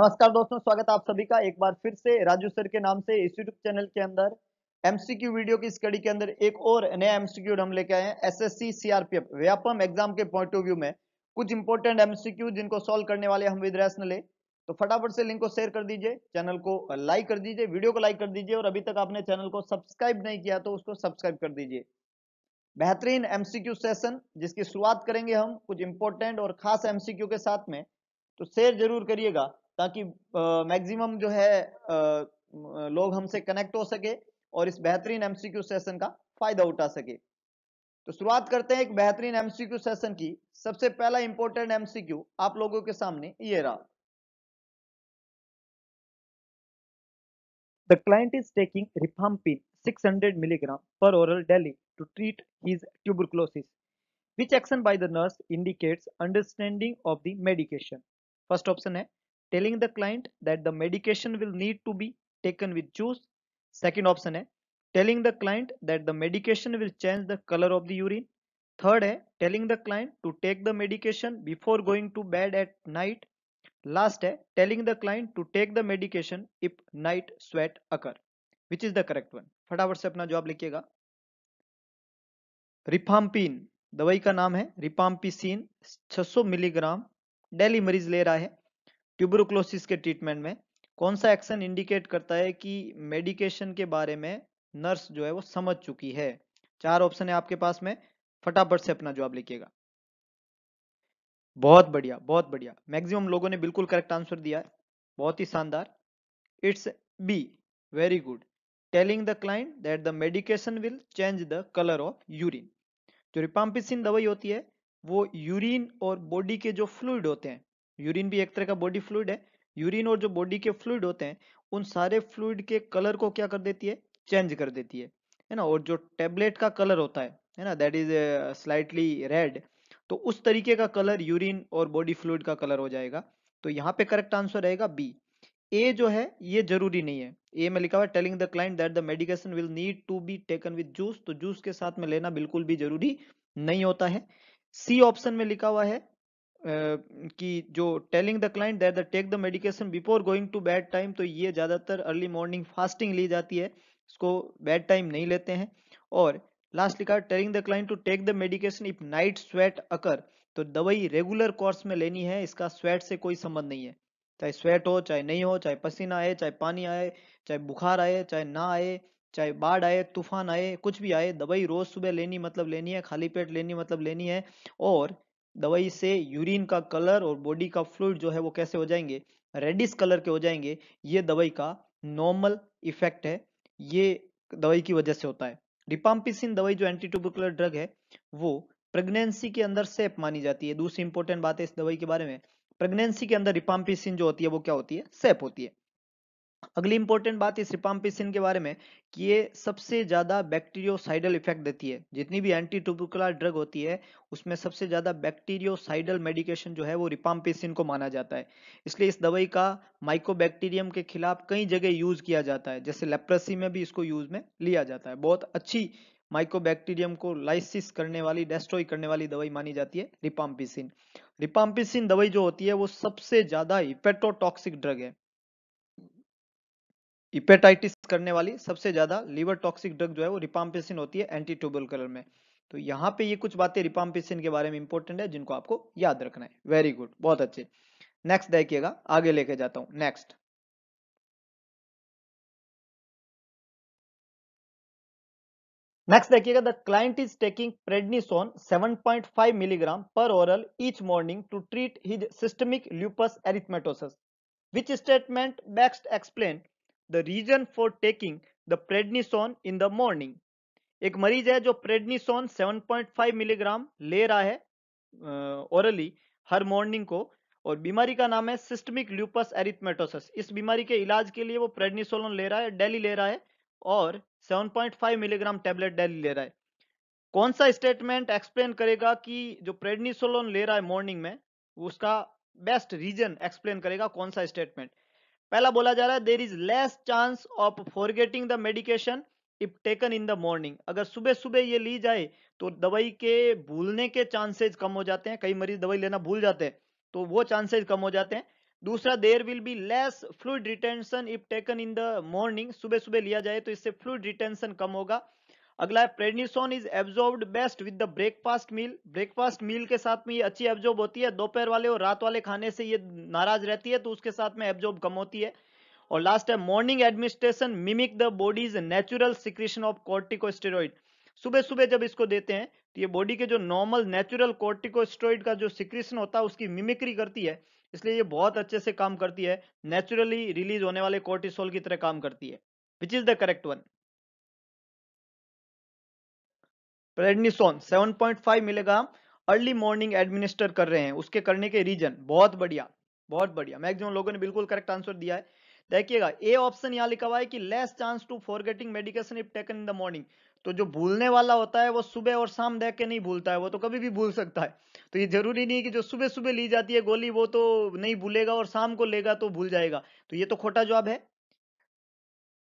नमस्कार दोस्तों स्वागत आप सभी का एक बार फिर से राजू सर के नाम से इस यूट्यूब चैनल के अंदर एमसीक्यू वीडियो की स्टडी के अंदर एक और नया एमसीक्यू हम लेके आए हैं एसएससी सीआरपीएफ व्यापम एग्जाम के पॉइंट ऑफ व्यू में कुछ इंपोर्टेंट एमसीक्यू जिनको सॉल्व करने वाले हम विद्यास ले तो फटाफट से लिंक को शेयर कर दीजिए चैनल को लाइक कर दीजिए वीडियो को लाइक कर दीजिए और अभी तक आपने चैनल को सब्सक्राइब नहीं किया तो उसको सब्सक्राइब कर दीजिए बेहतरीन एमसीक्यू सेशन जिसकी शुरुआत करेंगे हम कुछ इंपोर्टेंट और खास एमसीक्यू के साथ में तो शेयर जरूर करिएगा ताकि मैक्सिमम जो है आ, लोग हमसे कनेक्ट हो सके और इस बेहतरीन एमसीक्यू सेशन का फायदा उठा सके तो शुरुआत करते हैं एक बेहतरीन एमसीक्यू सेशन की सबसे पहला इंपॉर्टेंट एमसीक्यू आप लोगों के सामने ये रहा The client is taking rifampin 600 mg per oral daily to treat his tuberculosis. Which action by the nurse indicates understanding of the medication? First option है telling the client that the medication will need to be taken with juice second option है telling the client that the medication will change the colour of the urine third है telling the client to take the medication before going to bed at night last है telling the client to take the medication if night sweat occur which is the correct one फटाफट से अपना जवाब लिखिएगा रिफाम्पिन दवाई का नाम है रिपाम्पिसिन 600 मिलीग्राम डेली मरीज ले रहा है ट्यूबरोक्लोसिस के ट्रीटमेंट में कौन सा एक्शन इंडिकेट करता है कि मेडिकेशन के बारे में नर्स जो है वो समझ चुकी है चार ऑप्शन है आपके पास में फटाफट से अपना जवाब लिखिएगा बहुत बढ़िया बहुत बढ़िया मैक्सिमम लोगों ने बिल्कुल करेक्ट आंसर दिया है बहुत ही शानदार it's be very good telling the client that the medication will change the colour of urine जो रिपाम्पिसिन दवाई होती है वो यूरिन और बॉडी के जो फ्लूड होते हैं यूरिन भी एक तरह का बॉडी फ्लूड है यूरिन और जो बॉडी के फ्लूड होते हैं उन सारे फ्लूड के कलर को क्या कर देती है चेंज कर देती है है ना और जो टेबलेट का कलर होता है है ना दैट इज स्लाइटली रेड तो उस तरीके का कलर यूरिन और बॉडी फ्लूड का कलर हो जाएगा तो यहाँ पे करेक्ट आंसर रहेगा बी ए जो है ये जरूरी नहीं है ए में लिखा हुआ telling the client that the medication will need to be taken with juice तो जूस के साथ में लेना बिल्कुल भी जरूरी नहीं होता है सी ऑप्शन में लिखा हुआ है कि जो telling the client that the take the medication before going to bad time तो ये ज़्यादातर अर्ली मॉर्निंग फास्टिंग ली जाती है इसको बैड टाइम नहीं लेते हैं और लास्ट लिखा telling the client to take the medication if night sweat occur तो दवाई रेगुलर कोर्स में लेनी है इसका स्वेट से कोई संबंध नहीं है चाहे स्वेट हो चाहे नहीं हो चाहे पसीना आए चाहे पानी आए चाहे बुखार आए चाहे ना आए चाहे बाढ़ आए तूफान आए कुछ भी आए दवाई रोज सुबह लेनी मतलब लेनी है खाली पेट लेनी मतलब लेनी है और दवाई से यूरिन का कलर और बॉडी का फ्लूड जो है वो कैसे हो जाएंगे रेडिस कलर के हो जाएंगे ये दवाई का नॉर्मल इफेक्ट है ये दवाई की वजह से होता है रिपाम्पिसिन दवाई जो एंटी ट्यूबुकुलर ड्रग है वो प्रेगनेंसी के अंदर सेफ मानी जाती है दूसरी इंपॉर्टेंट बात है इस दवाई के बारे में प्रेगनेंसी के अंदर रिपाम्पिसिन जो होती है वो क्या होती है सेफ होती है अगली इंपॉर्टेंट बात इस रिपाम्पिसिन के बारे में कि ये सबसे ज़्यादा बैक्टीरियोसाइडल इफेक्ट देती है जितनी भी एंटी ट्यूबरकुलर ड्रग होती है उसमें सबसे ज़्यादा बैक्टीरियोसाइडल मेडिकेशन जो है वो रिपाम्पिसिन को माना जाता है इसलिए इस दवाई का माइकोबैक्टीरियम के खिलाफ कई जगह यूज किया जाता है जैसे लेप्रेसी में भी इसको यूज में लिया जाता है बहुत अच्छी माइकोबैक्टीरियम को लाइसिस करने वाली डेस्ट्रॉय करने वाली दवाई मानी जाती है रिपाम्पिसिन रिपाम्पिसिन दवाई जो होती है वो सबसे ज़्यादा हिपेटोटॉक्सिक ड्रग है इपेटाइटिस करने वाली सबसे ज्यादा लीवर टॉक्सिक ड्रग जो है वो रिपाम्पेसिन होती है एंटी कलर में तो यहाँ पे ये कुछ बातें रिपाम्पेसिन के बारे में इंपॉर्टेंट है जिनको आपको याद रखना है वेरी गुड बहुत अच्छे नेक्स्ट देखिएगा आगे लेके जाता हूँ नेक्स्ट नेक्स्ट देखिएगा the client is taking prednisone 7.5 milligram per oral each morning to treat his systemic lupus erythematosus which statement best explain the reason for taking the prednisone in the morning एक मरीज है जो prednisone 7.5 milligram ले रहा है orally हर morning को और बीमारी का नाम है सिस्टमिक ल्यूपस एरिथमेटोसिस इस बीमारी के इलाज के लिए वो प्रेडनीसोलोन ले रहा है डेली ले रहा है और 7.5 मिलीग्राम टेबलेट डेली ले रहा है कौन सा स्टेटमेंट एक्सप्लेन करेगा कि जो प्रेडनीसोलोन ले रहा है मॉर्निंग में उसका बेस्ट रीजन एक्सप्लेन करेगा कौन सा स्टेटमेंट पहला बोला जा रहा है there is less chance of forgetting the medication if taken in the morning अगर सुबह सुबह ये ली जाए तो दवाई के भूलने के चांसेज कम हो जाते हैं कई मरीज दवाई लेना भूल जाते हैं तो वो चांसेज कम हो जाते हैं दूसरा there will be less fluid retention if taken in the morning सुबह सुबह लिया जाए तो इससे फ्लूड रिटेंशन कम होगा अगला है prednisone is absorb best with the breakfast meal breakfast meal के साथ में ये अच्छी एब्जॉर्ब होती है दोपहर वाले और रात वाले खाने से ये नाराज रहती है तो उसके साथ में एब्जॉर्ब कम होती है और लास्ट है morning administration mimic the body's natural secretion of corticosteroid सुबह सुबह जब इसको देते हैं तो ये बॉडी के जो नॉर्मल नेचुरल कॉर्टिकोस्टेरॉइड का जो सिक्रेशन होता है उसकी मिमिक्री करती है इसलिए ये बहुत अच्छे से काम करती है नेचुरली रिलीज होने वाले कोर्टिसोल की तरह काम करती है which is the correct one prednisone 7.5 मिलेगा अर्ली मॉर्निंग एडमिनिस्टर कर रहे हैं उसके करने के रीजन बहुत बढ़िया बहुत बढ़िया मैक्सिमम लोगों ने बिल्कुल करेक्ट आंसर दिया है देखिएगा ए ऑप्शन यहाँ लिखा हुआ है कि less chance to forgetting medication if taken in the morning तो जो भूलने वाला होता है वो सुबह और शाम देख के नहीं भूलता है वो तो कभी भी भूल सकता है तो ये जरूरी नहीं है कि जो सुबह सुबह ली जाती है गोली वो तो नहीं भूलेगा और शाम को लेगा तो भूल जाएगा तो ये तो खोटा जवाब है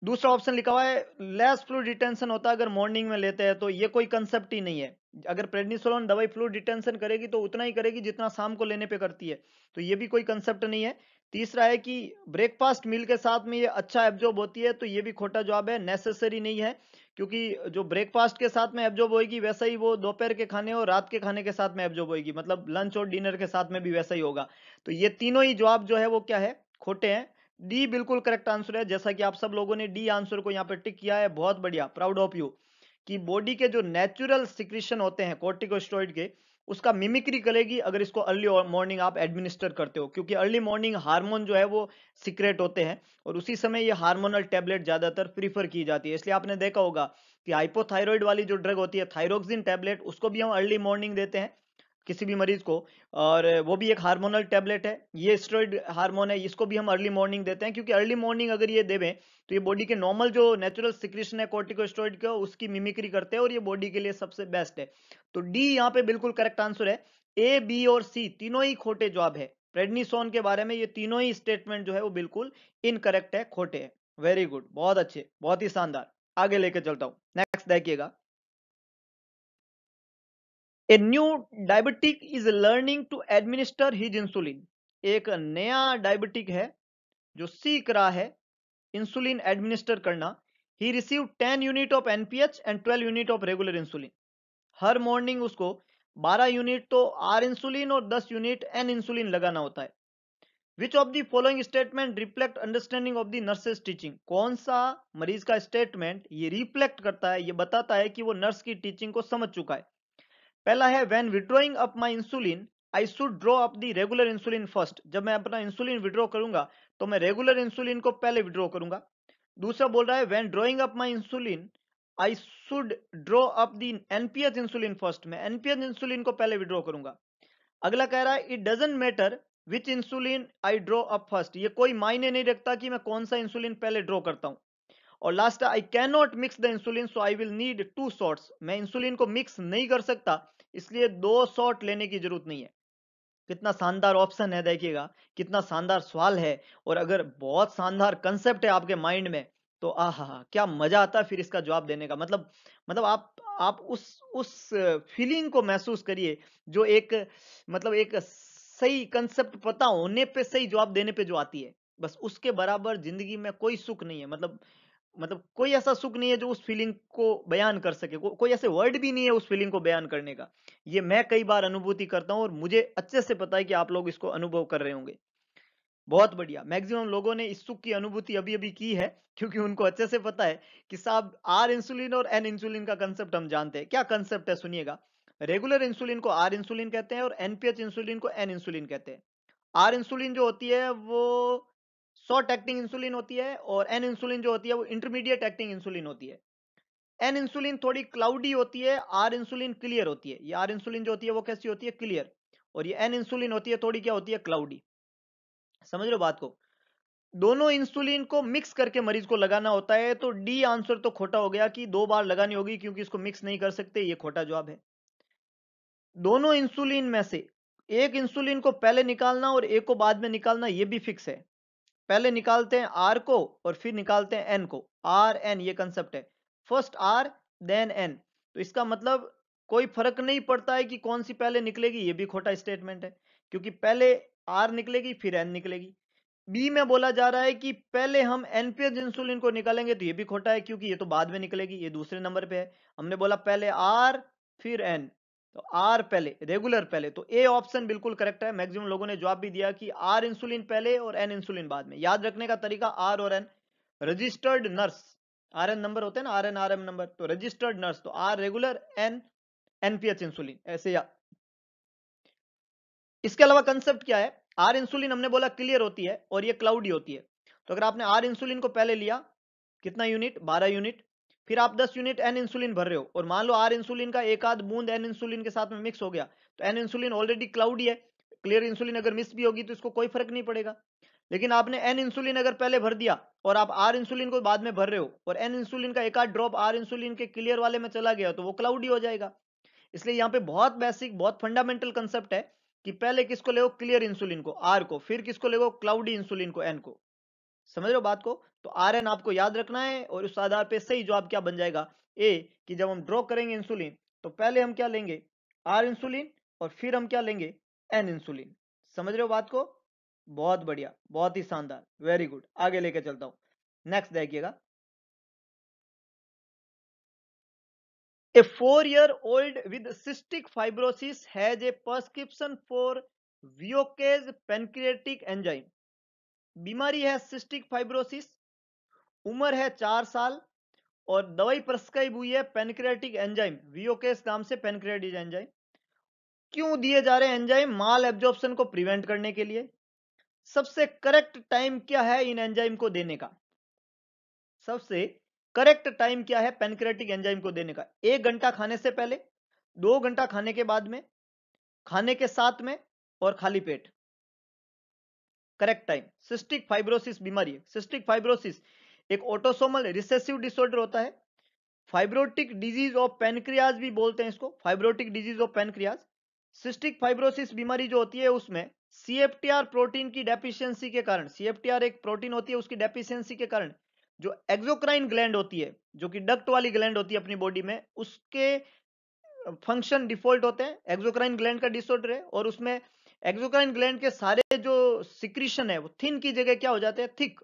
दूसरा ऑप्शन लिखा हुआ है लेस फ्लू डिटेंशन होता है अगर मॉर्निंग में लेते हैं तो ये कोई कंसेप्ट ही नहीं है अगर प्रेडनीसोलोन दवाई फ्लू डिटेंशन करेगी तो उतना ही करेगी जितना शाम को लेने पे करती है तो ये भी कोई कंसेप्ट नहीं है तीसरा है कि ब्रेकफास्ट मील के साथ में ये अच्छा एब्जॉर्ब होती है तो ये भी खोटा जवाब है नेसेसरी नहीं है क्योंकि जो ब्रेकफास्ट के साथ में एब्जॉर्ब होगी वैसा ही वो दोपहर के खाने और रात के खाने के साथ में एब्जॉर्ब होगी मतलब लंच और डिनर के साथ में भी वैसा ही होगा तो ये तीनों ही जवाब जो है वो क्या है खोटे हैं डी बिल्कुल करेक्ट आंसर है जैसा कि आप सब लोगों ने डी आंसर को यहाँ पे टिक किया है बहुत बढ़िया प्राउड ऑफ यू कि बॉडी के जो नेचुरल सिक्रिशन होते हैं कोर्टिकोस्टोइड के उसका मिमिक्री करेगी अगर इसको अर्ली मॉर्निंग आप एडमिनिस्टर करते हो क्योंकि अर्ली मॉर्निंग हार्मोन जो है वो सिक्रेट होते हैं और उसी समय ये हार्मोनल टैबलेट ज्यादातर प्रीफर की जाती है इसलिए आपने देखा होगा कि हाइपोथायरॉइड वाली जो ड्रग होती है थायरोक्सिन टैबलेट उसको भी हम अर्ली मॉर्निंग देते हैं किसी भी मरीज को और वो भी एक हार्मोनल टैबलेट है ये स्टेरॉइड हार्मोन है इसको भी हम अर्ली मॉर्निंग देते हैं क्योंकि अर्ली मॉर्निंग अगर ये देवें तो ये बॉडी के नॉर्मल जो नेचुरल सिक्रेशन है कॉर्टिकोस्टेरॉइड का उसकी मिमिक्री करते हैं और ये बॉडी के लिए सबसे बेस्ट है तो डी यहाँ पे बिल्कुल करेक्ट आंसर है ए बी और सी तीनों ही खोटे जवाब है प्रेडनिसोन के बारे में ये तीनों ही स्टेटमेंट जो है वो बिल्कुल इनकरेक्ट है खोटे है वेरी गुड बहुत अच्छे बहुत ही शानदार आगे लेके चलता हूँ नेक्स्ट देखिएगा a new diabetic is learning to administer his insulin एक नया डायबिटिक है जो सीख रहा है इंसुलिन एडमिनिस्टर करना he receive 10 unit of NPH and 12 unit of regular insulin हर मॉर्निंग उसको 12 यूनिट तो आर इंसुलिन और 10 यूनिट एन इंसुलिन लगाना होता है which of the following statement reflect understanding of the nurse's teaching कौन सा मरीज का स्टेटमेंट ये रिफ्लेक्ट करता है ये बताता है कि वो नर्स की टीचिंग को समझ चुका है पहला है when withdrawing up my insulin I should draw up the regular insulin first जब मैं अपना इंसुलिन विड्रॉ करूंगा तो मैं रेगुलर इंसुलिन को पहले विड्रॉ करूंगा दूसरा बोल रहा है when drawing up my insulin I should draw up the NPH insulin first मैं एनपीएच इंसुलिन को पहले विड्रॉ करूंगा अगला कह रहा है it doesn't matter which insulin I draw up first ये कोई मायने नहीं रखता कि मैं कौन सा इंसुलिन पहले ड्रॉ करता हूं और last I can not mix the insulin so I will need two shots मैं इंसुलिन को मिक्स नहीं कर सकता इसलिए दो शॉट लेने की जरूरत नहीं है कितना शानदार ऑप्शन है देखिएगा कितना शानदार सवाल है और अगर बहुत शानदार कंसेप्ट है आपके माइंड में तो हा क्या मजा आता है फिर इसका जवाब देने का मतलब मतलब आप आप उस उस फीलिंग को महसूस करिए जो एक मतलब एक सही कंसेप्ट पता होने पे सही जवाब देने पे जो आती है बस उसके बराबर जिंदगी में कोई सुख नहीं है मतलब मतलब कोई ऐसा सुख नहीं है जो उस फीलिंग को बयान कर सके को, कोई ऐसे वर्ड भी नहीं है उस फीलिंग को बयान करने का ये मैं कई बार अनुभूति करता हूं और मुझे अच्छे से पता है कि आप लोग इसको अनुभव कर रहे होंगे बहुत बढ़िया मैक्सिमम लोगों ने इस सुख की अनुभूति अभी अभी की है क्योंकि उनको अच्छे से पता है कि साहब आर इंसुलिन और एन इंसुलिन का कंसेप्ट हम जानते हैं क्या कंसेप्ट है सुनिएगा रेगुलर इंसुलिन को आर इंसुलिन कहते हैं और एनपीएच इंसुलिन को एन इंसुलिन कहते हैं आर इंसुलिन जो होती है वो शॉर्ट एक्टिंग इंसुलिन होती है और एन इंसुलिन जो होती है वो इंटरमीडिएट एक्टिंग इंसुलिन होती है एन इंसुलिन थोड़ी क्लाउडी होती है आर इंसुलिन क्लियर होती है ये आर इंसुलिन जो होती है वो कैसी होती है क्लियर और ये एन इंसुलिन होती है थोड़ी क्या होती है क्लाउडी समझ लो बात को दोनों इंसुलिन को मिक्स करके मरीज को लगाना होता है तो डी आंसर तो खोटा हो गया कि दो बार लगानी होगी क्योंकि इसको मिक्स नहीं कर सकते ये खोटा जवाब है दोनों इंसुलिन में से एक इंसुलिन को पहले निकालना और एक को बाद में निकालना यह भी फिक्स है पहले निकालते हैं आर को और फिर निकालते हैं एन को आर एन ये कंसेप्ट है फर्स्ट आर देन एन तो इसका मतलब कोई फर्क नहीं पड़ता है कि कौन सी पहले निकलेगी ये भी खोटा स्टेटमेंट है क्योंकि पहले आर निकलेगी फिर एन निकलेगी बी में बोला जा रहा है कि पहले हम एनपीएस इंसुलिन को निकालेंगे तो ये भी खोटा है क्योंकि ये तो बाद में निकलेगी ये दूसरे नंबर पे है हमने बोला पहले आर फिर एन तो आर पहले रेगुलर पहले तो ए ऑप्शन बिल्कुल करेक्ट है मैक्सिमम लोगों ने जवाब भी दिया कि आर इंसुलिन पहले और एन इंसुलिन बाद में याद रखने का तरीका आर और N registered nurse R N number होते हैं ना R N R M number तो रजिस्टर्ड नर्स तो R regular N NPH insulin ऐसे या इसके अलावा कंसेप्ट क्या है आर इंसुलिन हमने बोला क्लियर होती है और ये क्लाउडी होती है तो अगर आपने आर इंसुलिन को पहले लिया कितना यूनिट 12 यूनिट फिर आप 10 यूनिट एन इंसुलिन भर रहे हो और मान लो आर इंसुलिन का एक आध बूंद एन इंसुलिन के साथ में मिक्स हो गया तो एन इंसुलिन ऑलरेडी क्लाउडी है क्लियर इंसुलिन अगर मिस भी होगी तो इसको कोई फर्क नहीं पड़ेगा लेकिन आपने एन इंसुलिन अगर पहले भर दिया और आप आर इंसुलिन को बाद में भर रहे हो और एन इंसुलिन का एक आध ड्रॉप आर इंसुलिन के क्लियर वाले में चला गया तो वो क्लाउडी हो जाएगा इसलिए यहाँ पे बहुत बेसिक बहुत फंडामेंटल कंसेप्ट है कि पहले किसको ले क्लियर इंसुलिन को आर को फिर किसको ले क्लाउडी इंसुलिन को एन को समझ रहे हो बात को तो आर एन आपको याद रखना है और उस आधार पे सही जवाब क्या बन जाएगा ए कि जब हम ड्रॉ करेंगे इंसुलिन तो पहले हम क्या लेंगे आर इंसुलिन और फिर हम क्या लेंगे एन इंसुलिन समझ रहे हो बात को बहुत बढ़िया बहुत ही शानदार वेरी गुड आगे लेके चलता हूं नेक्स्ट देखिएगा a four year old with cystic fibrosis has a prescription for Viokase pancreatic enzyme बीमारी है सिस्टिक फाइब्रोसिस उम्र है चार साल और दवाई प्रस्क्राइब हुई है पेनक्रेटिक एंजाइम वीओकेस नाम से पेनक्रेटिक एंजाइम क्यों दिए जा रहे हैं एंजाइम माल एब्जॉर्प्शन को प्रिवेंट करने के लिए सबसे करेक्ट टाइम क्या है इन एंजाइम को देने का सबसे करेक्ट टाइम क्या है पेनक्रेटिक एंजाइम को देने का एक घंटा खाने से पहले दो घंटा खाने के बाद में खाने के साथ में और खाली पेट करेक्ट टाइम सिस्टिक फाइब्रोसिस बीमारी सिस्टिक फाइब्रोसिस एक ऑटोसोमल रिसेसिव डिसऑर्डर होता है फाइब्रोटिक डिजीज ऑफ पेनक्रियाज भी बोलते हैं इसको fibrotic disease of pancreas cystic fibrosis बीमारी जो होती है उसमें सीएफटीआर प्रोटीन की डेफिशिएंसी के कारण सीएफटीआर एक प्रोटीन होती है उसकी डेफिशिएंसी के कारण जो एक्सोक्राइन ग्लैंड होती है जो कि डक्ट वाली ग्लैंड होती है अपनी बॉडी में उसके फंक्शन डिफॉल्ट होते हैं एक्सोक्राइन ग्लैंड का डिसऑर्डर है और उसमें एक्सोक्राइन ग्लैंड के सारे जो सिक्रीशन है वो थिन की जगह क्या हो जाते हैं थिक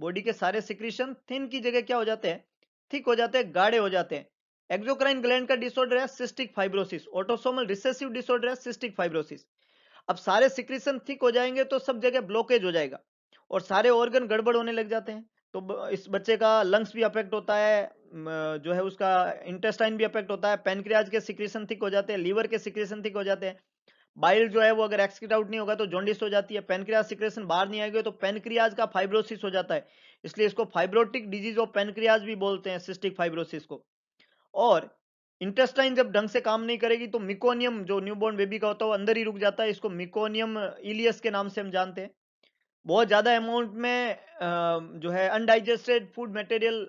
बॉडी के सारे सिक्रीशन थिन की जगह क्या हो जाते हैं थिक हो जाते हैं गाढ़े हो जाते हैं एक्सोक्राइन ग्लैंड का डिसऑर्डर है cystic fibrosis autosomal recessive disorder है सिस्टिक फाइब्रोसिस अब सारे सिक्रीशन थिक हो जाएंगे तो सब जगह ब्लॉकेज हो जाएगा और सारे ऑर्गन गड़बड़ होने लग जाते हैं तो इस बच्चे का लंग्स भी अफेक्ट होता है जो है उसका इंटेस्टाइन भी अफेक्ट होता है पेनक्रियाज के सिक्रीशन थिक हो जाते हैं लीवर के सिक्रीशन थिक हो जाते हैं बाइल जो है वो अगर एक्सक्रीट आउट नहीं होगा तो जॉन्डिस हो जाती है पेनक्रियाज सिक्रेशन बाहर नहीं आएगी तो पेनक्रियाज का फाइब्रोसिस हो जाता है इसलिए इसको फाइब्रोटिक डिजीज ऑफ पेनक्रियाज भी बोलते हैं सिस्टिक फाइब्रोसिस को और इंटेस्टाइन जब ढंग से काम नहीं करेगी तो मिकोनियम जो न्यूबॉर्न बेबी का होता है वो अंदर ही रुक जाता है इसको मिकोनियम इलियस के नाम से हम जानते हैं बहुत ज़्यादा अमाउंट में जो है undigested food material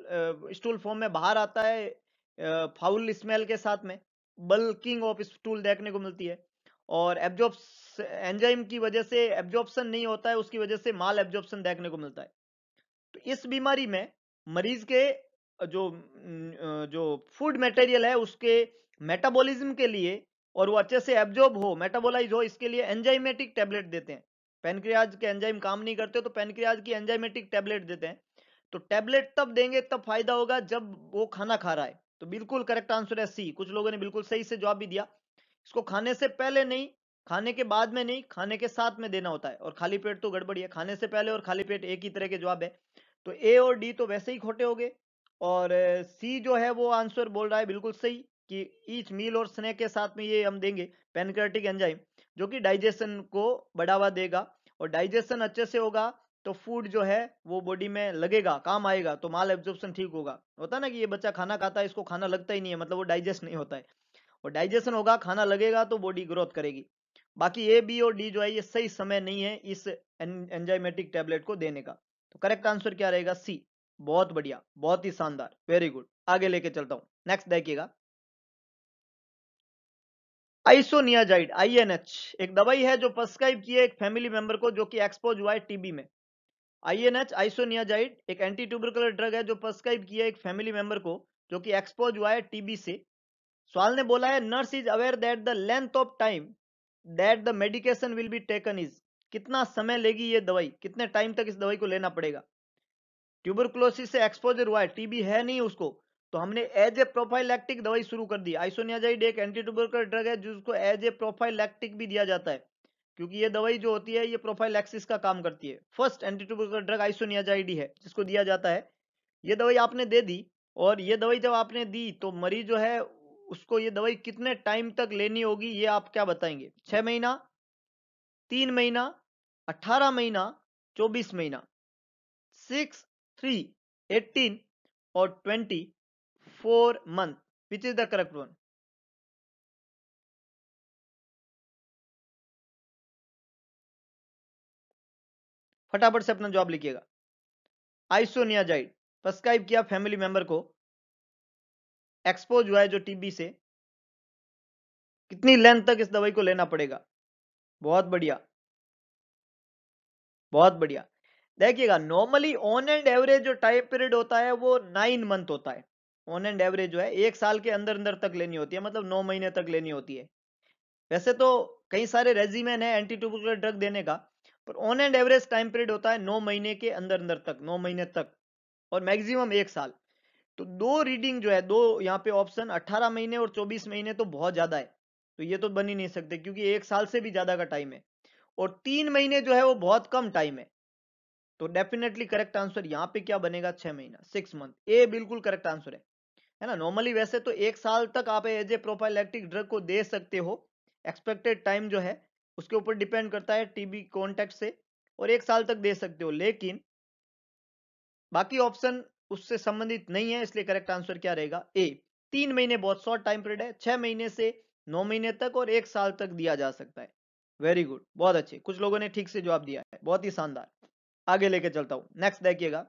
stool form में बाहर आता है फाउल स्मेल के साथ में बल्किंग ऑफ स्टूल देखने को मिलती है और एब्जॉर्ब्स एंजाइम की वजह से एब्जॉर्प्शन नहीं होता है उसकी वजह से माल एब्जॉर्प्शन देखने को मिलता है तो इस बीमारी में मरीज के जो जो फूड मटेरियल है उसके मेटाबॉलिज्म के लिए और वो अच्छे से एब्जॉर्ब हो मेटाबोलाइज हो इसके लिए एंजाइमेटिक टैबलेट देते हैं पेनक्रियाज के एंजाइम काम नहीं करते तो पेनक्रियाज की एंजाइमेटिक टैबलेट देते हैं तो टैबलेट तब देंगे तब फायदा होगा जब वो खाना खा रहा है तो बिल्कुल करेक्ट आंसर है सी कुछ लोगों ने बिल्कुल सही से जवाब भी दिया इसको खाने से पहले नहीं खाने के बाद में नहीं खाने के साथ में देना होता है और खाली पेट तो गड़बड़ी है खाने से पहले और खाली पेट एक ही तरह के जवाब है तो ए और डी तो वैसे ही खोटे हो गए और सी जो है वो आंसर बोल रहा है बिल्कुल सही कि ईच मील और स्नेक के साथ में ये हम देंगे पेनक्रेटिक एंजाइम जो कि डाइजेशन को बढ़ावा देगा और डाइजेशन अच्छे से होगा तो फूड जो है वो बॉडी में लगेगा काम आएगा तो माल एब्जॉर्प्शन ठीक होगा होता है ना कि ये बच्चा खाना खाता है इसको खाना लगता ही नहीं है मतलब वो डाइजेस्ट नहीं होता है और डाइजेशन होगा खाना लगेगा तो बॉडी ग्रोथ करेगी बाकी ए बी और डी जो है ये सही समय नहीं है इस एंजाइमेटिक टेबलेट को देने का तो करेक्ट आंसर क्या रहेगा सी बहुत बढ़िया बहुत ही शानदार वेरी गुड आगे लेके चलता हूं नेक्स्ट देखिएगा आइसोनियाजाइड आईएनएच एक दवाई है जो प्रस्क्राइब किए एक फैमिली मेंबर को जो कि एक्सपोज हुआ है टीबी में आईएनएच आइसोनियाजाइड एक एंटी ट्यूबरकुलर ड्रग है जो प्रस्क्राइब किया एक फैमिली मेंबर को जो कि एक्सपोज हुआ है टीबी से सवाल ने बोला है nurse is aware that the length of time that the medication will be taken is कितना समय लेगी ये दवाई कितने टाइम तक इस दवाई को लेना पड़ेगा ट्यूबरक्लोसिस से एक्सपोजर हुआ है टीबी है नहीं उसको तो हमने एज ए प्रोफाइलैक्टिक दवाई शुरू कर दी आइसोनियाजाइड एक एंटी ट्यूबरकुलर ड्रग है जिसको एज ए प्रोफाइलैक्टिक भी दिया जाता है क्योंकि ये दवाई जो होती है ये प्रोफाइलैक्सिस का काम करती है first anti tubercular drug isoniazid है जिसको दिया जाता है ये दवाई आपने दे दी और ये दवाई जब आपने दी तो मरीज जो है उसको ये दवाई कितने टाइम तक लेनी होगी ये आप क्या बताएंगे छह महीना तीन महीना अठारह महीना चौबीस महीना सिक्स थ्री एटीन और twenty four month which is the correct one फटाफट से अपना जवाब लिखिएगा आइसोनियाजाइड प्रस्क्राइब किया फैमिली मेंबर को एक्सपोज हुआ है जो टीबी से कितनी लेंथ तक इस दवाई को लेना पड़ेगा बहुत बढ़िया बहुत बढ़िया देखिएगा नॉर्मली ऑन एंड एवरेज जो टाइम पीरियड होता है वो नाइन मंथ होता है ऑन एंड एवरेज जो है एक साल के अंदर अंदर तक लेनी होती है मतलब नौ महीने तक लेनी होती है वैसे तो कई सारे रेजिमेन है एंटी ट्यूबुलर ड्रग देने का पर on and average time period होता है नौ महीने के अंदर अंदर तक नौ महीने तक और मैक्सिमम एक साल तो दो रीडिंग जो है दो यहाँ पे ऑप्शन 18 महीने और 24 महीने तो बहुत ज्यादा है तो ये तो बन ही नहीं सकते क्योंकि एक साल से भी ज्यादा का टाइम है और तीन महीने जो है वो बहुत कम टाइम है तो डेफिनेटली करेक्ट आंसर यहाँ पे क्या बनेगा छह महीना सिक्स मंथ ए बिल्कुल करेक्ट आंसर है है ना नॉर्मली वैसे तो एक साल तक आप एज ए प्रोफाइलैक्टिक ड्रग को दे सकते हो एक्सपेक्टेड टाइम जो है उसके ऊपर डिपेंड करता है टीबी कॉन्टेक्ट से और एक साल तक दे सकते हो लेकिन बाकी ऑप्शन उससे संबंधित नहीं है इसलिए करेक्ट आंसर क्या रहेगा ए तीन महीने बहुत शॉर्ट टाइम पीरियड है छह महीने से नौ महीने तक और एक साल तक दिया जा सकता है वेरी गुड बहुत अच्छे कुछ लोगों ने ठीक से जवाब दिया है बहुत ही शानदार आगे लेके चलता हूं नेक्स्ट देखिएगा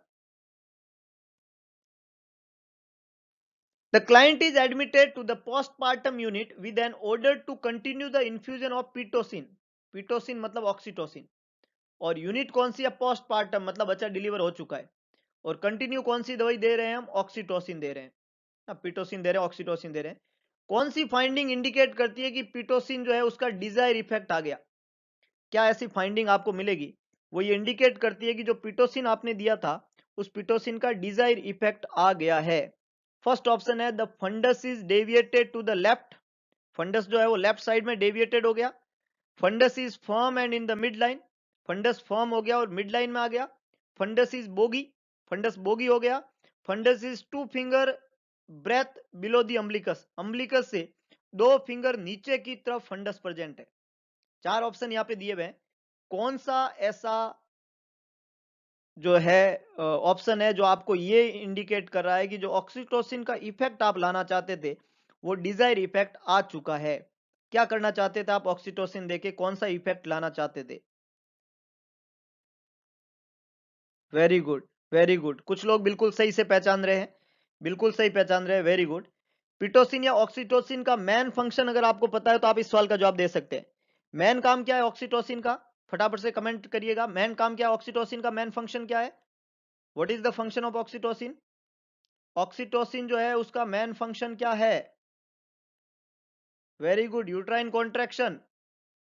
the client is admitted to the postmortem unit with an order to continue the infusion of pitocin pitocin मतलब ऑक्सीटोसिन और यूनिट कौन सी है पोस्टमार्टम मतलब बच्चा डिलीवर हो चुका है और कंटिन्यू कौन सी दवाई दे रहे हैं हम ऑक्सीटोसिन दे रहे हैं ना हाँ, पिटोसिन दे रहे हैं ऑक्सीटोसिन दे रहे हैं कौन सी फाइंडिंग इंडिकेट करती है कि पिटोसिन जो है उसका डिजायर इफेक्ट आ गया क्या ऐसी फाइंडिंग आपको मिलेगी वो ये इंडिकेट करती है कि जो पिटोसिन आपने दिया था उस पिटोसिन का डिजायर इफेक्ट आ गया है फर्स्ट ऑप्शन है the fundus is deviated to the left fundus जो है वो लेफ्ट साइड में डेविएटेड हो गया fundus is firm and in the mid line fundus firm हो गया और मिड लाइन में आ गया fundus is boggy fundus boggy हो गया fundus is two finger breadth below the umbilicus umbilicus से दो फिंगर नीचे की तरफ फंडस प्रेजेंट है चार ऑप्शन यहाँ पे दिए हुए हैं कौन सा ऐसा जो है ऑप्शन है जो आपको ये इंडिकेट कर रहा है कि जो ऑक्सीटोसिन का इफेक्ट आप लाना चाहते थे वो डिजायर इफेक्ट आ चुका है क्या करना चाहते थे आप ऑक्सीटोसिन देके कौन सा इफेक्ट लाना चाहते थे वेरी गुड वेरी गुड कुछ लोग बिल्कुल सही से पहचान रहे हैं बिल्कुल सही पहचान रहे हैं वेरी गुड पिटोसिन या ऑक्सीटोसिन का मेन फंक्शन अगर आपको पता है तो आप इस सवाल का जवाब दे सकते हैं मेन काम क्या है ऑक्सीटोसिन का फटाफट से कमेंट करिएगा मेन काम क्या है ऑक्सीटोसिन का मेन फंक्शन क्या है what is the function of oxytocin oxytocin जो है उसका मेन फंक्शन क्या है वेरी गुड यूट्राइन कॉन्ट्रेक्शन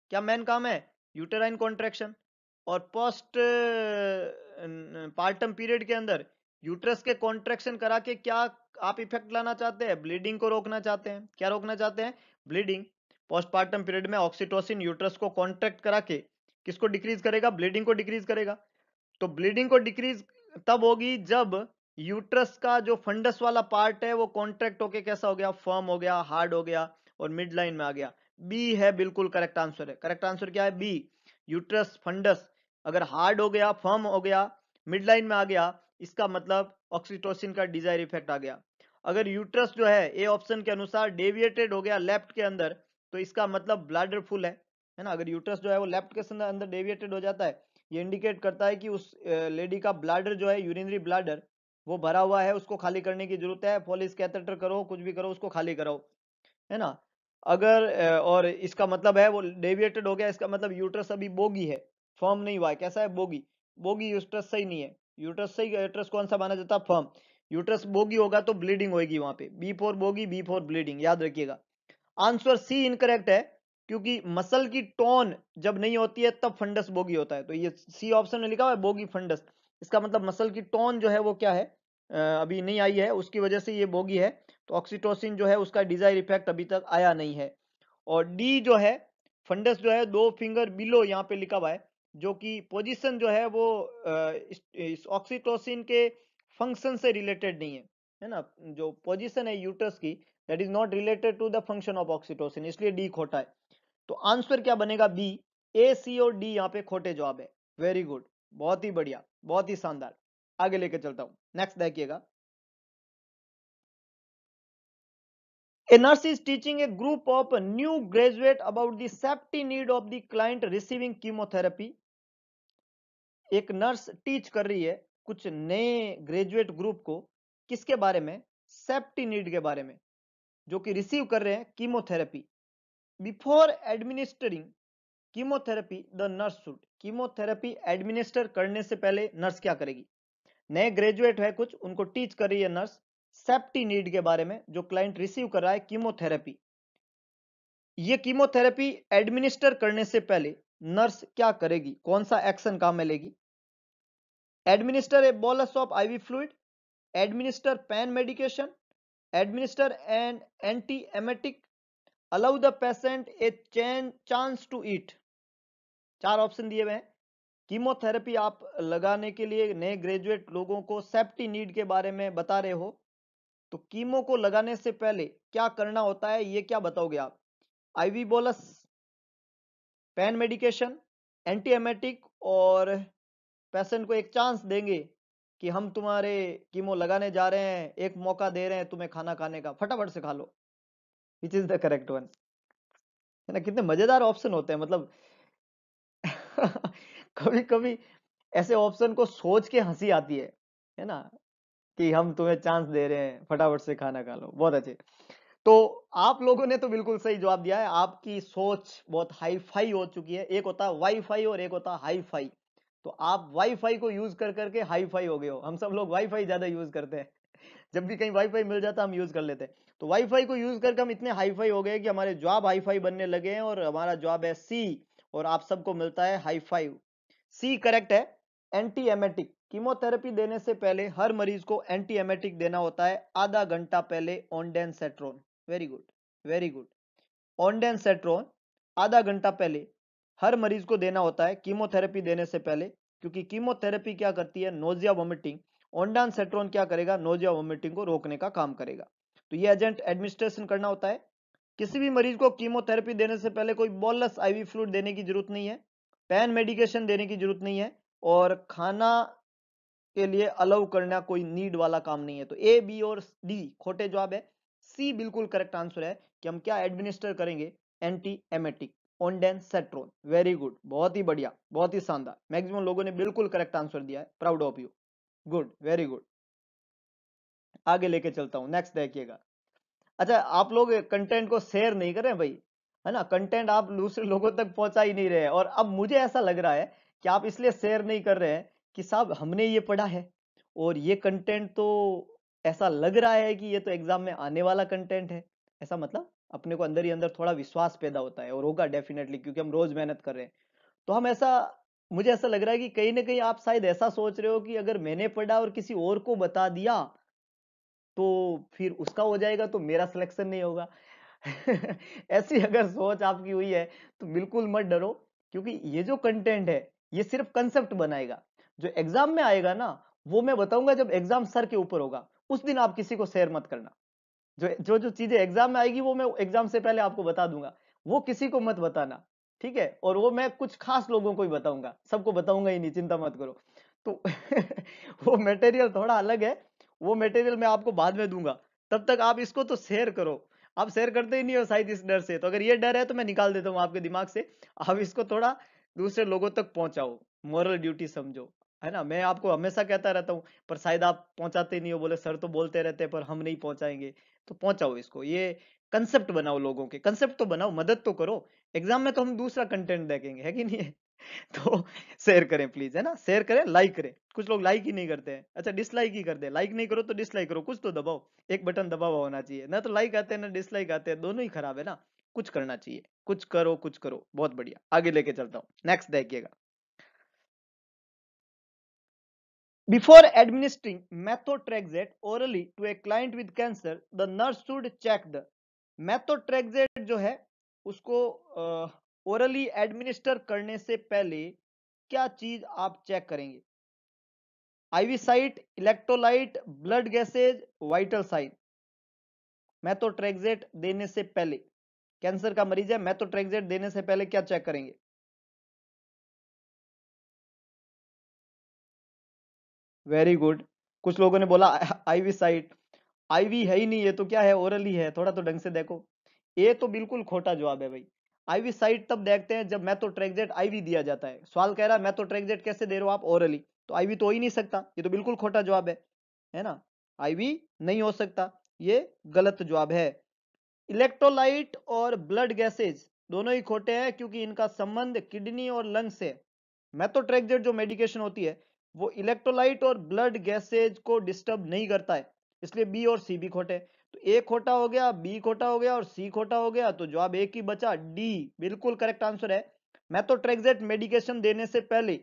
क्या मेन काम है यूटेराइन कॉन्ट्रेक्शन और पोस्ट पार्टम पीरियड के अंदर यूट्रस के कॉन्ट्रेक्शन करा के क्या आप इफेक्ट लाना चाहते हैं ब्लीडिंग को रोकना चाहते हैं क्या रोकना चाहते हैं ब्लीडिंग पोस्टपार्टम पीरियड में ऑक्सीटोसिन यूट्रस को कॉन्ट्रैक्ट करा के किसको डिक्रीज करेगा ब्लीडिंग को डिक्रीज करेगा तो ब्लीडिंग को डिक्रीज तब होगी जब यूट्रस का जो फंडस वाला पार्ट है वो कॉन्ट्रैक्ट होके कैसा हो गया फर्म हो गया हार्ड हो गया और मिड लाइन में आ गया बी है बिल्कुल करेक्ट आंसर है करेक्ट आंसर क्या है बी यूट्रस फंडस अगर हार्ड हो गया फर्म हो गया मिड लाइन में आ गया इसका मतलब ऑक्सीटोसिन का डिजायर इफेक्ट आ गया अगर यूट्रस जो है ए ऑप्शन के अनुसार डेविएटेड हो गया लेफ्ट के अंदर तो इसका मतलब ब्लाडर फुल है है ना अगर यूट्रस जो है वो लेफ्ट के अंदर डेविएटेड हो जाता है ये इंडिकेट करता है कि उस लेडी का ब्लाडर जो है यूरिनरी ब्लाडर वो भरा हुआ है उसको खाली करने की जरूरत है फॉलिस कैथेटर करो कुछ भी करो उसको खाली करो है ना अगर और इसका मतलब है वो डेविएटेड हो गया इसका मतलब यूट्रस अभी बोगी है फॉर्म नहीं हुआ है कैसा है बोगी बोगी यूट्रस सही नहीं है यूट्रस सही यूट्रस कौन सा माना जाता है फॉर्म यूट्रस बोगी होगा तो ब्लीडिंग होगी वहां पे B four boggy B four bleeding याद रखिएगा आंसर सी इनकरेक्ट है क्योंकि मसल की टोन जब नहीं होती है तब फंडस बोगी होता है तो ये सी ऑप्शन में लिखा हुआ है बोगी फंडस इसका मतलब मसल की टोन जो है वो क्या है अभी नहीं आई है उसकी वजह से ये बोगी है तो ऑक्सीटोसिन जो है उसका डिजायर इफेक्ट अभी तक आया नहीं है और डी जो है फंडस जो है दो फिंगर बिलो यहाँ पे लिखा हुआ है जो कि पोजीशन जो है वो इस ऑक्सीटोसिन के फंक्शन से रिलेटेड नहीं है है ना जो पोजीशन है यूटरस की that is not related to the function of oxytocin इसलिए डी खोटा है तो आंसर क्या बनेगा बी ए सी और डी यहाँ पे खोटे जवाब है वेरी गुड बहुत ही बढ़िया बहुत ही शानदार आगे लेके चलता हूं नेक्स्ट देखिएगा A nurse is teaching a group of new graduate about the safety need of the client receiving chemotherapy. एक नर्स टीच कर रही है कुछ नए ग्रेजुएट ग्रुप को किसके बारे में सेफ्टी नीड के बारे में जो कि रिसीव कर रहे हैं chemotherapy before administering chemotherapy the nurse should chemotherapy administer करने से पहले नर्स क्या करेगी नए ग्रेजुएट है कुछ उनको टीच कर रही है नर्स सेफ्टी नीड के बारे में जो क्लाइंट रिसीव कर रहा है कीमोथेरेपी ये कीमोथेरेपी एडमिनिस्टर करने से पहले नर्स क्या करेगी कौन सा एक्शन काम में लेगी administer a bolus of IV fluid, administer pain medication, administer an anti-emetic, allow the patient a chance to eat. चार ऑप्शन दिए हुए हैं कीमोथेरेपी आप लगाने के लिए नए ग्रेजुएट लोगों को सेफ्टी नीड के बारे में बता रहे हो तो कीमो को लगाने से पहले क्या करना होता है ये क्या बताओगे आप IV bolus pain medication antiemetic और पेशेंट को एक चांस देंगे कि हम तुम्हारे कीमो लगाने जा रहे हैं एक मौका दे रहे हैं तुम्हें खाना खाने का फटाफट से खा लो which is the correct one है ना कितने मजेदार ऑप्शन होते हैं मतलब कभी कभी ऐसे ऑप्शन को सोच के हंसी आती है है ना कि हम तुम्हें चांस दे रहे हैं फटाफट से खाना खा लो बहुत अच्छे तो आप लोगों ने तो बिल्कुल सही जवाब दिया है आपकी सोच बहुत हाई फाई हो चुकी है एक होता है वाई फाई और एक होता है हाई फाई तो आप वाईफाई को यूज कर करके हाईफाई हो गए हो हम सब लोग वाईफाई ज्यादा यूज करते हैं जब भी कहीं वाईफाई मिल जाता हम यूज कर लेते हैं तो वाईफाई को यूज करके हम इतने हाईफाई हो गए कि हमारे जॉब हाईफाई बनने लगे हैं और हमारा जॉब है सी और आप सबको मिलता है हाई फाइव सी करेक्ट है एंटी एमेटिक कीमोथेरेपी देने से पहले हर मरीज को एंटी एमेटिक देना होता है आधा घंटा पहले ondansetron very good very good ondansetron आधा घंटा पहले हर मरीज को देना होता है कीमोथेरेपी देने से पहले क्योंकि कीमोथेरेपी क्या करती है नोजिया वोमिटिंग ओंडान सेट्रोन क्या करेगा नोजिया वोमिटिंग को रोकने का काम करेगा तो ये एजेंट एडमिनिस्ट्रेशन करना होता है किसी भी मरीज को कीमोथेरेपी देने से पहले कोई बॉलस आईवी फ्लूड देने की जरूरत नहीं है पैन मेडिकेशन देने की जरूरत नहीं है और खाना के लिए अलाउ करना कोई नीड वाला काम नहीं है तो ए बी और डी खोटे जवाब है सी बिल्कुल करेक्ट आंसर है कि हम क्या एडमिनिस्टर करेंगे antiemetic ondansetron very good बहुत ही बढ़िया बहुत ही शानदार मैक्सिमम लोगों ने बिल्कुल करेक्ट आंसर दिया है proud of you good very good आगे लेके चलता हूं नेक्स्ट देखिएगा अच्छा आप लोग कंटेंट को शेयर नहीं करें भाई है ना कंटेंट आप दूसरे लोगों तक पहुंचा ही नहीं रहे और अब मुझे ऐसा लग रहा है कि आप इसलिए शेयर नहीं कर रहे हैं कि साहब हमने ये पढ़ा है और ये कंटेंट तो ऐसा लग रहा है कि ये तो एग्जाम में आने वाला कंटेंट है ऐसा मतलब अपने को अंदर ही अंदर थोड़ा विश्वास पैदा होता है और होगा डेफिनेटली क्योंकि हम रोज मेहनत कर रहे हैं तो हम ऐसा मुझे ऐसा लग रहा है कि कहीं ना कहीं आप शायद ऐसा सोच रहे हो कि अगर मैंने पढ़ा और किसी और को बता दिया तो फिर उसका हो जाएगा तो मेरा सिलेक्शन नहीं होगा ऐसी अगर सोच आपकी हुई है तो बिल्कुल मत डरो क्योंकि ये जो कंटेंट है ये सिर्फ कंसेप्ट बनाएगा जो एग्जाम में आएगा ना वो मैं बताऊंगा जब एग्जाम सर के ऊपर होगा उस दिन आप किसी को शेयर मत करना जो जो जो चीजें एग्जाम में आएगी वो मैं एग्जाम से पहले आपको बता दूंगा वो किसी को मत बताना ठीक है और वो मैं कुछ खास लोगों को ही बताऊंगा सबको बताऊंगा ही नहीं चिंता मत करो तो वो मटेरियल थोड़ा अलग है वो मटेरियल मैं आपको बाद में दूंगा तब तक आप इसको तो शेयर करो आप शेयर करते ही नहीं हो शायद इस डर से तो अगर ये डर है तो मैं निकाल देता हूँ आपके दिमाग से आप इसको थोड़ा दूसरे लोगों तक पहुंचाओ मॉरल ड्यूटी समझो है ना मैं आपको हमेशा कहता रहता हूँ पर शायद आप पहुंचाते नहीं हो बोले सर तो बोलते रहते हैं पर हम नहीं पहुंचाएंगे तो पहुंचाओ इसको ये कंसेप्ट बनाओ लोगों के कंसेप्ट तो बनाओ मदद तो करो एग्जाम में तो हम दूसरा कंटेंट देखेंगे है कि नहीं है तो शेयर करें प्लीज है ना शेयर करें लाइक करें कुछ लोग लाइक ही नहीं करते हैं अच्छा डिसलाइक ही करते हैं लाइक नहीं करो तो डिसलाइक करो कुछ तो दबाओ एक बटन दबा हुआ होना चाहिए ना तो लाइक आते हैं ना डिसलाइक आते हैं दोनों ही खराब है ना कुछ करना चाहिए कुछ करो कुछ करो बहुत बढ़िया आगे लेके चलता हूँ नेक्स्ट देखिएगा Before administering methotrexate orally to a client with cancer, the nurse should check the methotrexate जो है उसको ओरली uh, एडमिनिस्टर करने से पहले क्या चीज आप चेक करेंगे IV site electrolyte blood gases vital sign methotrexate देने से पहले कैंसर का मरीज है मैथोट्रेक्जेट देने से पहले क्या चेक करेंगे वेरी गुड कुछ लोगों ने बोला आईवी साइट आईवी है ही नहीं ये तो क्या है ओरल ही है थोड़ा तो ढंग से देखो ये तो बिल्कुल खोटा जवाब है भाई आईवी साइट तब देखते हैं जब मैं तो ट्रैकजेट आईवी दिया जाता है सवाल कह रहा है मैं तो ट्रैकजेट कैसे दे रहा हूँ आप ओरली तो आईवी तो हो ही नहीं सकता ये तो बिल्कुल खोटा जवाब है है ना आईवी नहीं हो सकता ये गलत जवाब है इलेक्ट्रोलाइट और ब्लड गैसेज दोनों ही खोटे हैं क्योंकि इनका संबंध किडनी और लंग से है मेथोट्रेक्जेट तो जो मेडिकेशन होती है वो इलेक्ट्रोलाइट और ब्लड गैसेज को डिस्टर्ब नहीं करता है इसलिए बी और सी भी खोटे तो ए खोटा हो गया बी खोटा हो गया और सी खोटा हो गया तो जवाब एक ही बचा डी बिल्कुल करेक्ट आंसर है मैथोट्रेक्जेट तो मेडिकेशन देने से पहले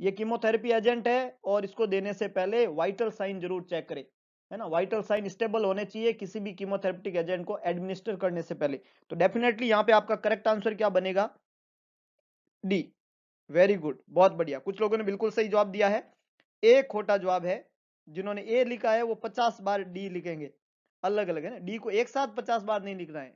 ये कीमोथेरेपी एजेंट है और इसको देने से पहले वाइटल साइन जरूर चेक करें है ना वाइटल साइन स्टेबल होने चाहिए किसी भी कीमोथेरेपिक एजेंट को एडमिनिस्टर करने से पहले तो डेफिनेटली यहाँ पे आपका करेक्ट आंसर क्या बनेगा डी वेरी गुड बहुत बढ़िया कुछ लोगों ने बिल्कुल सही जवाब दिया है ए खोटा जवाब है जिन्होंने ए लिखा है वो पचास बार डी लिखेंगे अलग अलग है ना डी को एक साथ पचास बार नहीं लिखना है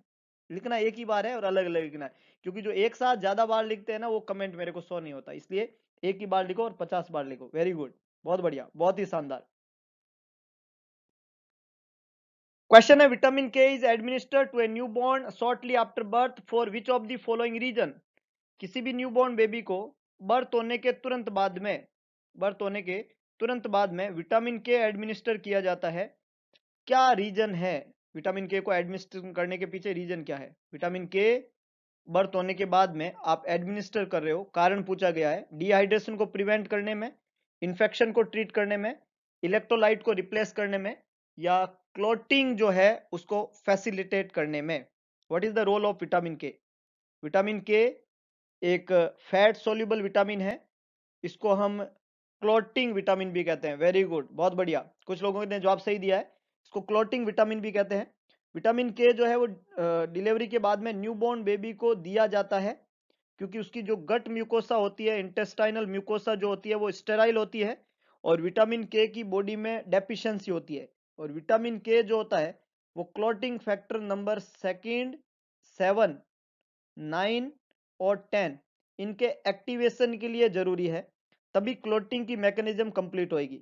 लिखना एक ही बार है और अलग अलग लिखना है क्योंकि जो एक साथ ज्यादा बार लिखते हैं ना वो कमेंट मेरे को सो नहीं होता इसलिए एक ही बार लिखो और पचास बार लिखो वेरी गुड बहुत बढ़िया बहुत ही शानदार क्वेश्चन है vitamin K is administer to a newborn shortly after birth for which of the following reason किसी भी न्यू बॉर्न बेबी को बर्थ होने के तुरंत बाद में बर्थ होने के तुरंत बाद में विटामिन के एडमिनिस्टर किया जाता है क्या रीजन है विटामिन के को एडमिनिस्टर करने के पीछे रीजन क्या है विटामिन के बर्थ होने के बाद में आप एडमिनिस्टर कर रहे हो कारण पूछा गया है डिहाइड्रेशन को प्रिवेंट करने में इन्फेक्शन को ट्रीट करने में इलेक्ट्रोलाइट को रिप्लेस करने में या क्लोटिंग जो है उसको फैसिलिटेट करने में what is the role of vitamin K vitamin K एक फैट सोल्यूबल विटामिन है इसको हम क्लोटिंग विटामिन भी कहते हैं वेरी गुड बहुत बढ़िया कुछ लोगों ने जवाब सही दिया है इसको क्लोटिंग विटामिन भी कहते हैं विटामिन के जो है वो डिलीवरी के बाद में न्यूबॉर्न बेबी को दिया जाता है क्योंकि उसकी जो गट म्यूकोसा होती है इंटेस्टाइनल म्यूकोसा जो होती है वो स्टेराइल होती है और विटामिन के की बॉडी में डेफिशिएंसी होती है और विटामिन के जो होता है वो clotting factor number second seven nine और टेन इनके एक्टिवेशन के लिए जरूरी है तभी क्लोटिंग की मैकेनिज्म कंप्लीट होगी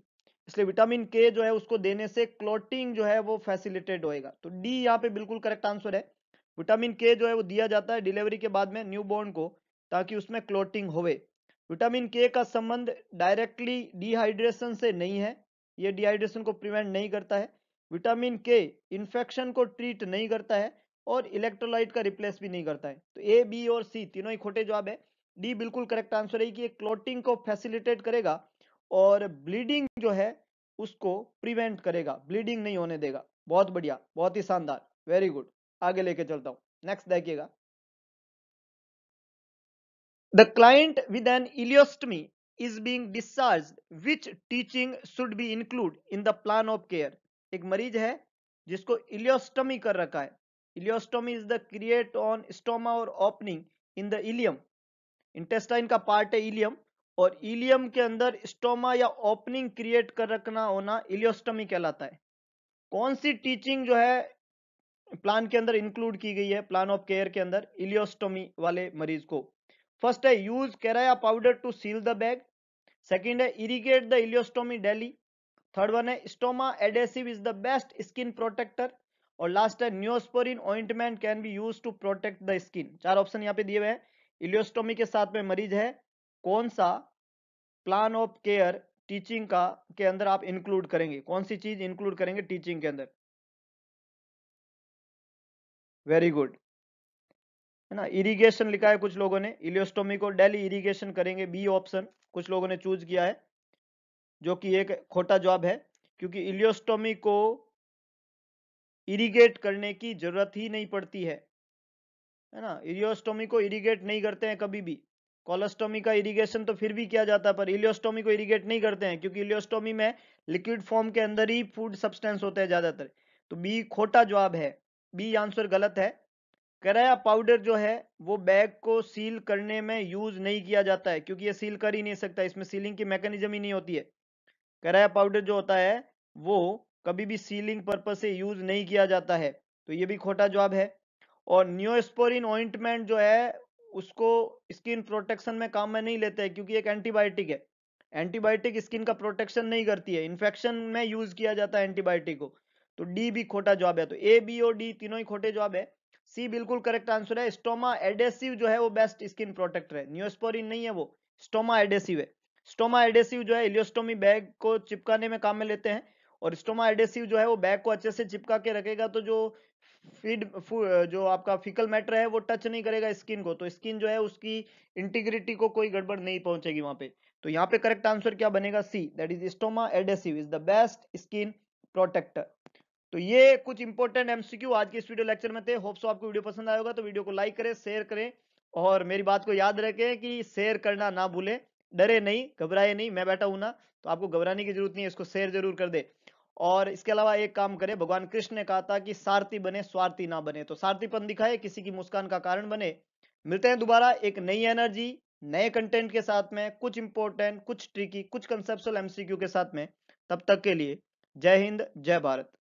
इसलिए विटामिन के जो है उसको देने से क्लोटिंग जो है वो फैसिलिटेड होएगा तो डी यहाँ पे बिल्कुल करेक्ट आंसर है विटामिन के जो है वो दिया जाता है डिलीवरी के बाद में न्यू को ताकि उसमें क्लोटिंग होवे विटामिन के का संबंध डायरेक्टली डिहाइड्रेशन से नहीं है ये डिहाइड्रेशन को प्रिवेंट नहीं करता है विटामिन के इन्फेक्शन को ट्रीट नहीं करता है और इलेक्ट्रोलाइट का रिप्लेस भी नहीं करता है तो ए बी और सी तीनों ही खोटे जवाब है डी बिल्कुल करेक्ट आंसर है कि ये क्लोटिंग को फैसिलिटेट करेगा और ब्लीडिंग जो है उसको प्रिवेंट करेगा ब्लीडिंग नहीं होने देगा बहुत बढ़िया बहुत ही शानदार वेरी गुड आगे लेके चलता हूँ नेक्स्ट देखिएगा the client with an ileostomy is being discharge which teaching should be include in the plan of care एक मरीज है जिसको इलियोस्टमी कर रखा है ileostomy is the create on stoma और opening in the ileum intestine का पार्ट है इलियम और इलियम के अंदर स्टोमा या ओपनिंग क्रिएट कर रखना होना इलियोस्टोमी कहलाता है कौन सी टीचिंग जो है प्लान के अंदर इंक्लूड की गई है प्लान ऑफ केयर के अंदर इलियोस्टोमी वाले मरीज को फर्स्ट है use karaya powder to seal the bag second है irrigate the ileostomy daily third one है stoma adhesive is the best skin protector और लास्ट है neosporin ointment can be use to protect the skin चार option यहाँ पे दिए हुए हैं इलियोस्टोमी के साथ में मरीज है कौन सा प्लान ऑफ केयर टीचिंग का के अंदर आप इंक्लूड करेंगे कौन सी चीज इंक्लूड करेंगे टीचिंग के अंदर वेरी गुड है ना इरिगेशन लिखा है कुछ लोगों ने इलियोस्टोमी को डेली इरिगेशन करेंगे बी ऑप्शन कुछ लोगों ने चूज किया है जो कि एक खोटा जवाब है क्योंकि इलियोस्टोमी को इरिगेट करने की जरूरत ही नहीं पड़ती है है ना इलियोस्टोमी को इरिगेट नहीं करते हैं कभी भी कोलोस्टोमी का इरिगेशन तो फिर भी किया जाता है पर इलियोस्टोमी को इरिगेट नहीं करते हैं क्योंकि इलियोस्टोमी में लिक्विड फॉर्म के अंदर ही फूड सब्सटेंस होते हैं ज्यादातर तो बी खोटा जवाब है बी आंसर गलत है कराया पाउडर जो है वो बैग को सील करने में यूज नहीं किया जाता है क्योंकि ये सील कर ही नहीं सकता इसमें सीलिंग की मैकेनिज्म ही नहीं होती है कराया पाउडर जो होता है वो कभी भी सीलिंग पर्पज से यूज नहीं किया जाता है तो ये भी खोटा जवाब है और न्योस्पोरिन ऑइंटमेंट जो है उसको स्किन प्रोटेक्शन में काम में नहीं लेते हैं क्योंकि एक एंटीबायोटिक है एंटीबायोटिक स्किन का प्रोटेक्शन नहीं करती है इन्फेक्शन में यूज किया जाता है एंटीबायोटिक को तो डी भी खोटा जवाब है तो ए बी और डी तीनों ही खोटे जवाब है सी बिल्कुल करेक्ट आंसर है स्टोमा एडेसिव जो है वो बेस्ट स्किन प्रोटेक्टर है न्योस्पोरिन नहीं है वो स्टोमा एडेसिव है स्टोमा एडेसिव जो है इलियोस्टोमी बैग को चिपकाने में काम में लेते हैं और स्टोमा एडेसिव जो है वो बैग को अच्छे से चिपका के रखेगा तो जो फीड जो आपका फिकल मैटर है वो टच नहीं करेगा स्किन को तो स्किन जो है उसकी इंटीग्रिटी को कोई गड़बड़ नहीं पहुंचेगी वहां पे तो यहाँ पे करेक्ट आंसर क्या बनेगा C that is stoma adhesive is the best skin protector तो ये कुछ इंपॉर्टेंट एमसीक्यू आज के इस वीडियो लेक्चर में थे होप्स आपको वीडियो पसंद आएगा तो वीडियो को लाइक करें शेयर करें और मेरी बात को याद रखें कि शेयर करना ना भूलें डरे नहीं घबराए नहीं मैं बैठा हूं ना तो आपको घबराने की जरूरत नहीं है इसको शेयर जरूर कर दे और इसके अलावा एक काम करें भगवान कृष्ण ने कहा था कि सारथी बने स्वार्थी ना बने तो सारथीपन दिखाए किसी की मुस्कान का कारण बने मिलते हैं दोबारा एक नई एनर्जी नए कंटेंट के साथ में कुछ इंपॉर्टेंट कुछ ट्रिकी कुछ कंसेप्शुअल एमसीक्यू के साथ में तब तक के लिए जय हिंद जय भारत